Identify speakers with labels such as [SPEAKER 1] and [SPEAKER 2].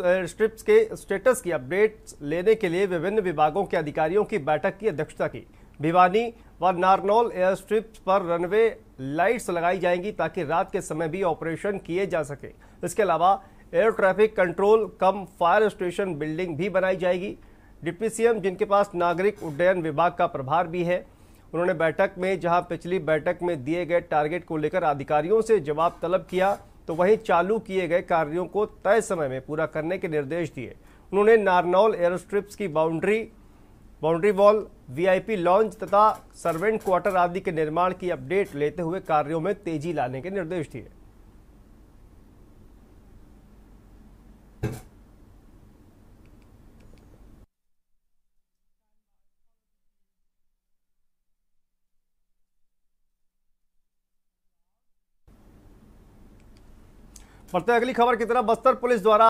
[SPEAKER 1] strips के status की updates लेने के लिए विभिन्न विभागों के अधिकारियों की बैठक की अध्यक्षता की भिवानी व नारनौल एयर स्ट्रिप्स पर रनवे लाइट्स लगाई जाएंगी ताकि रात के समय भी ऑपरेशन किए जा सके इसके अलावा air traffic control cum fire station building भी बनाई जाएगी डिप्टी सीएम जिनके पास नागरिक उड्डयन विभाग का प्रभार भी है उन्होंने बैठक में जहां पिछली बैठक में दिए गए टारगेट को लेकर अधिकारियों से जवाब तलब किया तो वहीं चालू किए गए कार्यों को तय समय में पूरा करने के निर्देश दिए उन्होंने नारनौल एयर स्ट्रिप्स की boundary boundary wall VIP lounge तथा सर्वेंट क्वार्टर आदि के निर्माण की अपडेट लेते हुए कार्यों में तेजी लाने के निर्देश दिए
[SPEAKER 2] बढ़ते अगली खबर की तरफ बस्तर पुलिस द्वारा